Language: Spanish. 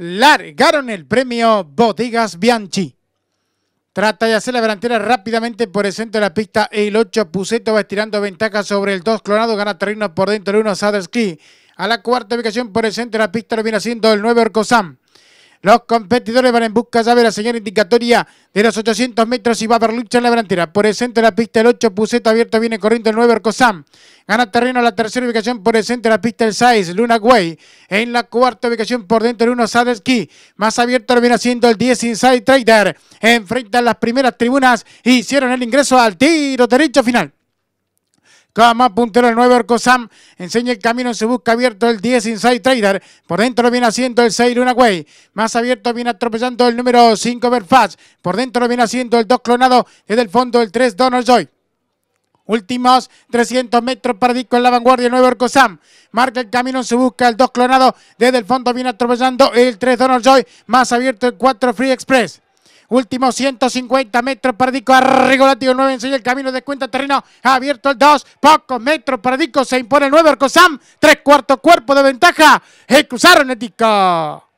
largaron el premio Bodegas Bianchi. Trata de hacer la delantera rápidamente por el centro de la pista. El 8 Puseto va estirando ventaja sobre el 2 Clonado. Gana terreno por dentro de 1 Sadersky. A la cuarta ubicación por el centro de la pista lo viene haciendo el 9 Orcosam. Los competidores van en busca ya de la señal indicatoria de los 800 metros y va a haber lucha en la delantera. Por el centro de la pista el 8, Puseto abierto viene corriendo el 9, Arcosam. Gana terreno la tercera ubicación por el centro de la pista el 6, Luna Way. En la cuarta ubicación por dentro el 1, Sadersky. Más abierto lo viene haciendo el 10, Inside Trader. Enfrentan las primeras tribunas. Hicieron el ingreso al tiro derecho final. Cada más puntero el 9 Orcosam. Enseña el camino, se busca abierto el 10 Inside Trader. Por dentro lo viene haciendo el 6 Runaway. Más abierto viene atropellando el número 5 Belfast. Por dentro lo viene haciendo el 2 Clonado. Desde el fondo el 3 Donald Joy. Últimos 300 metros para Disco en la vanguardia, el 9 Sam, Marca el camino, se busca el 2 Clonado. Desde el fondo viene atropellando el 3 Donald Joy. Más abierto el 4 Free Express. Último 150 metros para Dico. Arrigolatio 9 enseña el camino de cuenta terreno. Ha Abierto el 2. Pocos metros para Dico. Se impone el 9. Arcosam. Tres cuartos cuerpo de ventaja. Cruzaron el